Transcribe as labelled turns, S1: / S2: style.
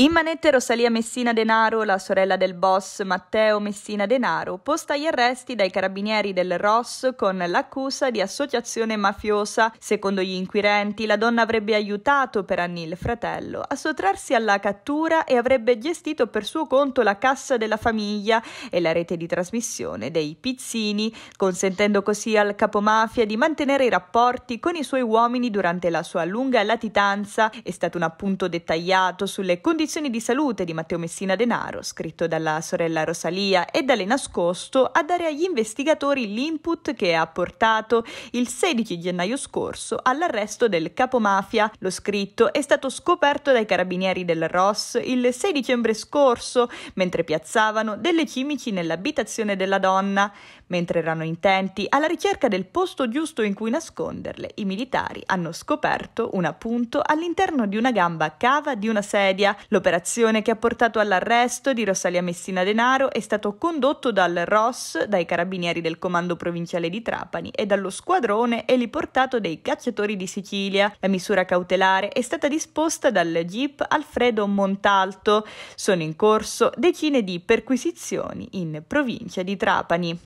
S1: In manette Rosalia Messina Denaro, la sorella del boss Matteo Messina Denaro, posta agli arresti dai carabinieri del ROS con l'accusa di associazione mafiosa. Secondo gli inquirenti, la donna avrebbe aiutato per anni il fratello a sottrarsi alla cattura e avrebbe gestito per suo conto la cassa della famiglia e la rete di trasmissione dei Pizzini, consentendo così al capomafia di mantenere i rapporti con i suoi uomini durante la sua lunga latitanza. È stato un appunto dettagliato sulle condizioni condizioni di salute di Matteo Messina Denaro, scritto dalla sorella Rosalia e da Le Nascosto, a dare agli investigatori l'input che ha portato il 16 gennaio scorso all'arresto del capomafia. Lo scritto è stato scoperto dai carabinieri del Ross il 6 dicembre scorso, mentre piazzavano delle cimici nell'abitazione della donna. Mentre erano intenti alla ricerca del posto giusto in cui nasconderle, i militari hanno scoperto un appunto all'interno di una gamba cava di una sedia. Lo L'operazione che ha portato all'arresto di Rosalia Messina Denaro è stato condotto dal ROS, dai carabinieri del Comando Provinciale di Trapani e dallo squadrone eliportato dei cacciatori di Sicilia. La misura cautelare è stata disposta dal GIP Alfredo Montalto. Sono in corso decine di perquisizioni in provincia di Trapani.